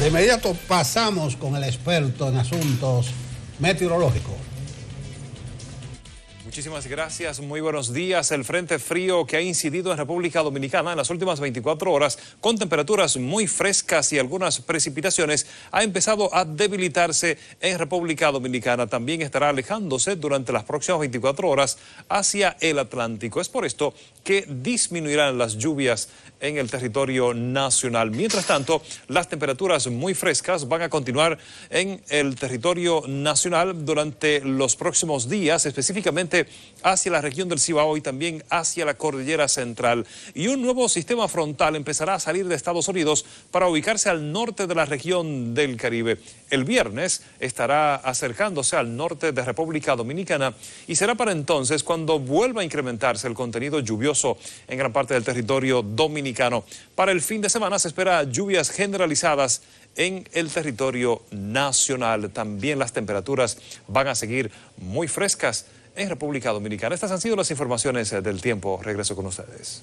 De inmediato pasamos con el experto en asuntos meteorológicos. Muchísimas gracias, muy buenos días. El frente frío que ha incidido en República Dominicana en las últimas 24 horas, con temperaturas muy frescas y algunas precipitaciones, ha empezado a debilitarse en República Dominicana. También estará alejándose durante las próximas 24 horas hacia el Atlántico. Es por esto que disminuirán las lluvias en el territorio nacional. Mientras tanto, las temperaturas muy frescas van a continuar en el territorio nacional durante los próximos días, específicamente hacia la región del Cibao y también hacia la cordillera central. Y un nuevo sistema frontal empezará a salir de Estados Unidos para ubicarse al norte de la región del Caribe. El viernes estará acercándose al norte de República Dominicana y será para entonces cuando vuelva a incrementarse el contenido lluvioso en gran parte del territorio dominicano. Para el fin de semana se espera lluvias generalizadas en el territorio nacional. También las temperaturas van a seguir muy frescas en República Dominicana. Estas han sido las informaciones eh, del tiempo. Regreso con ustedes.